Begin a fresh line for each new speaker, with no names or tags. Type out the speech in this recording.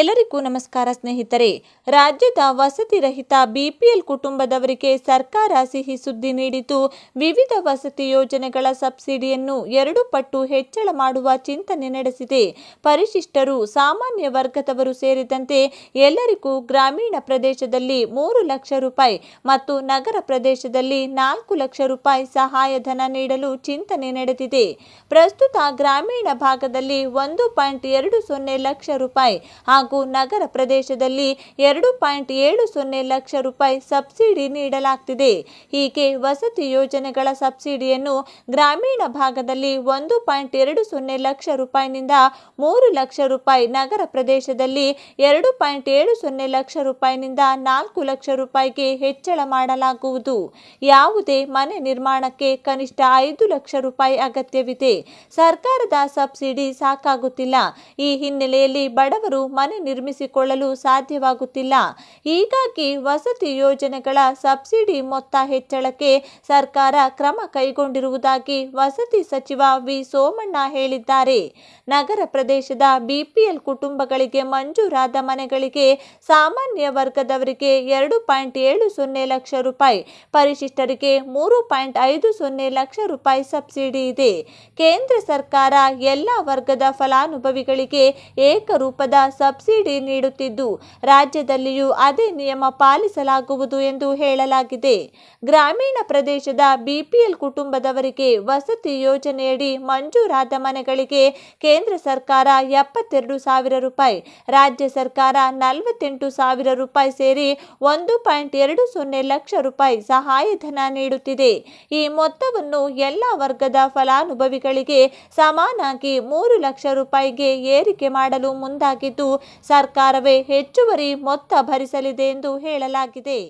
ಎಲ್ಲರಿಗೂ ನಮಸ್ಕಾರ ಸ್ನೇಹಿತರೆ ರಾಜ್ಯದ ವಸತಿ ರಹಿತ ಬಿಪಿಎಲ್ ಕುಟುಂಬದವರಿಗೆ ಸರ್ಕಾರ ಸಿಹಿ ಸುದ್ದಿ ನೀಡಿದ್ದು ವಿವಿಧ ವಸತಿ ಯೋಜನೆಗಳ ಸಬ್ಸಿಡಿಯನ್ನು ಎರಡು ಪಟ್ಟು ಹೆಚ್ಚಳ ಮಾಡುವ ಚಿಂತನೆ ನಡೆಸಿದೆ ಪರಿಶಿಷ್ಟರು ಸಾಮಾನ್ಯ ವರ್ಗದವರು ಸೇರಿದಂತೆ ಎಲ್ಲರಿಗೂ ಗ್ರಾಮೀಣ ಪ್ರದೇಶದಲ್ಲಿ ಮೂರು ಲಕ್ಷ ರೂಪಾಯಿ ಮತ್ತು ನಗರ ಪ್ರದೇಶದಲ್ಲಿ ನಾಲ್ಕು ಲಕ್ಷ ರೂಪಾಯಿ ಸಹಾಯಧನ ನೀಡಲು ಚಿಂತನೆ ನಡೆದಿದೆ ಪ್ರಸ್ತುತ ಗ್ರಾಮೀಣ ಭಾಗದಲ್ಲಿ ಒಂದು ಪಾಯಿಂಟ್ ಎರಡು ಸೊನ್ನೆ ಲಕ್ಷ ರೂಪಾಯಿ ಹಾಗೂ ನಗರ ಪ್ರದೇಶದಲ್ಲಿ ಎರಡು ಪಾಯಿಂಟ್ ಏಳು ಸೊನ್ನೆ ಲಕ್ಷ ರೂಪಾಯಿ ಸಬ್ಸಿಡಿ ನೀಡಲಾಗ್ತಿದೆ ಹೀಗೆ ವಸತಿ ಯೋಜನೆಗಳ ಸಬ್ಸಿಡಿಯನ್ನು ಗ್ರಾಮೀಣ ಭಾಗದಲ್ಲಿ ಒಂದು ಪಾಯಿಂಟ್ ಎರಡು ಸೊನ್ನೆ ಲಕ್ಷ ರೂಪಾಯಿನಿಂದ ಮೂರು ಲಕ್ಷ ರೂಪಾಯಿ ನಗರ ಪ್ರದೇಶದಲ್ಲಿ ಎರಡು ಪಾಯಿಂಟ್ ಏಳು ಸೊನ್ನೆ ಲಕ್ಷ ರೂಪಾಯಿನಿಂದ ನಾಲ್ಕು ಲಕ್ಷ ರೂಪಾಯಿಗೆ ಹೆಚ್ಚಳ ಮಾಡಲಾಗುವುದು ಯಾವುದೇ ಮನೆ ನಿರ್ಮಾಣಕ್ಕೆ ಕನಿಷ್ಠ ಐದು ಲಕ್ಷ ರೂಪಾಯಿ ಅಗತ್ಯವಿದೆ ಸರ್ಕಾರದ ಸಬ್ಸಿಡಿ ಸಾಕಾಗುತ್ತಿಲ್ಲ ಈ ಹಿನ್ನೆಲೆಯಲ್ಲಿ ಬಡವರು ಮನೆ ಮನೆ ನಿರ್ಮಿಸಿಕೊಳ್ಳಲು ಸಾಧ್ಯವಾಗುತ್ತಿಲ್ಲ ಹೀಗಾಗಿ ವಸತಿ ಯೋಜನೆಗಳ ಸಬ್ಸಿಡಿ ಮೊತ್ತ ಹೆಚ್ಚಳಕ್ಕೆ ಸರ್ಕಾರ ಕ್ರಮ ಕೈಗೊಂಡಿರುವುದಾಗಿ ವಸತಿ ಸಚಿವ ವಿ ಸೋಮಣ್ಣ ಹೇಳಿದ್ದಾರೆ ನಗರ ಪ್ರದೇಶದ ಬಿಪಿಎಲ್ ಕುಟುಂಬಗಳಿಗೆ ಮಂಜೂರಾದ ಮನೆಗಳಿಗೆ ಸಾಮಾನ್ಯ ವರ್ಗದವರಿಗೆ ಎರಡು ಪಾಯಿಂಟ್ ಏಳು ಸೊನ್ನೆ ಲಕ್ಷ ರೂಪಾಯಿ ಪರಿಶಿಷ್ಟರಿಗೆ ಮೂರು ಪಾಯಿಂಟ್ ಐದು ಸೊನ್ನೆ ಲಕ್ಷ ರೂಪಾಯಿ ಸಬ್ಸಿಡಿ ಇದೆ ಕೇಂದ್ರ ಸರ್ಕಾರ ಎಲ್ಲ ವರ್ಗದ ಫಲಾನುಭವಿಗಳಿಗೆ ಏಕರೂಪದ ಸಬ್ ಸಬ್ಸಿಡಿ ನೀಡುತ್ತಿದ್ದು ರಾಜ್ಯದಲ್ಲಿಯೂ ಅದೇ ನಿಯಮ ಪಾಲಿಸಲಾಗುವುದು ಎಂದು ಹೇಳಲಾಗಿದೆ ಗ್ರಾಮೀಣ ಪ್ರದೇಶದ ಬಿಪಿಎಲ್ ಕುಟುಂಬದವರಿಗೆ ವಸತಿ ಯೋಜನೆಯಡಿ ಮಂಜೂರಾದ ಮನೆಗಳಿಗೆ ಕೇಂದ್ರ ಸರ್ಕಾರ ಎಪ್ಪತ್ತೆರಡು ಸಾವಿರ ರೂಪಾಯಿ ರಾಜ್ಯ ಸರ್ಕಾರ ನಲವತ್ತೆಂಟು ಸಾವಿರ ರೂಪಾಯಿ ಸೇರಿ ಒಂದು ಪಾಯಿಂಟ್ ಎರಡು ಸೊನ್ನೆ ಲಕ್ಷ ರೂಪಾಯಿ ಸಹಾಯಧನ ನೀಡುತ್ತಿದೆ ಈ ಮೊತ್ತವನ್ನು ಎಲ್ಲ ವರ್ಗದ ಫಲಾನುಭವಿಗಳಿಗೆ ಸಮಾನಾಗಿ ಮೂರು ಲಕ್ಷ ರೂಪಾಯಿಗೆ ಏರಿಕೆ ಮಾಡಲು ಮುಂದಾಗಿದ್ದು ಸರ್ಕಾರವೇ ಹೆಚ್ಚುವರಿ ಮೊತ್ತ ಭರಿಸಲಿದೆ ಎಂದು ಹೇಳಲಾಗಿದೆ